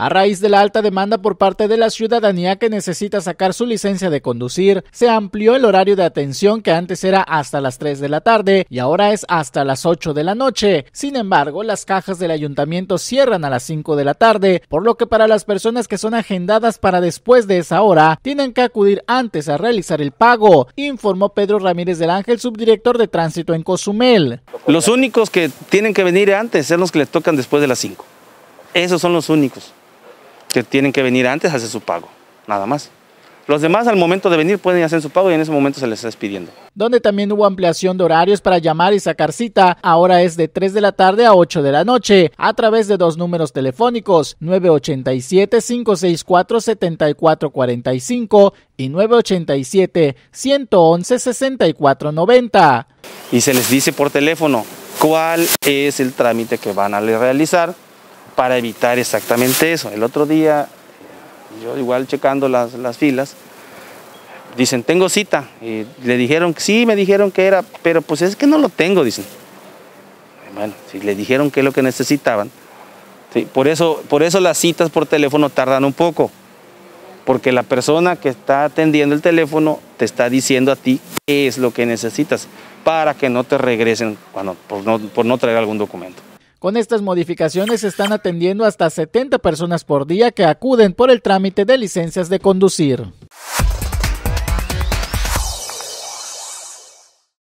A raíz de la alta demanda por parte de la ciudadanía que necesita sacar su licencia de conducir, se amplió el horario de atención que antes era hasta las 3 de la tarde y ahora es hasta las 8 de la noche. Sin embargo, las cajas del ayuntamiento cierran a las 5 de la tarde, por lo que para las personas que son agendadas para después de esa hora, tienen que acudir antes a realizar el pago, informó Pedro Ramírez del Ángel, subdirector de tránsito en Cozumel. Los únicos que tienen que venir antes son los que les tocan después de las 5. Esos son los únicos que tienen que venir antes a hacer su pago, nada más. Los demás al momento de venir pueden hacer su pago y en ese momento se les está pidiendo Donde también hubo ampliación de horarios para llamar y sacar cita. Ahora es de 3 de la tarde a 8 de la noche a través de dos números telefónicos 987-564-7445 y 987-111-6490. Y se les dice por teléfono cuál es el trámite que van a realizar para evitar exactamente eso. El otro día, yo igual checando las, filas, dicen, tengo cita. Y le dijeron, sí, me dijeron que era, pero pues es que no lo tengo, dicen. Bueno, si le dijeron que es lo que necesitaban. Sí, por, eso, por eso las citas por teléfono tardan un poco, porque la persona que está atendiendo el teléfono te está diciendo a ti qué es lo que necesitas para que no te regresen cuando, por no traer algún documento. Con estas modificaciones se están atendiendo hasta 70 personas por día que acuden por el trámite de licencias de conducir.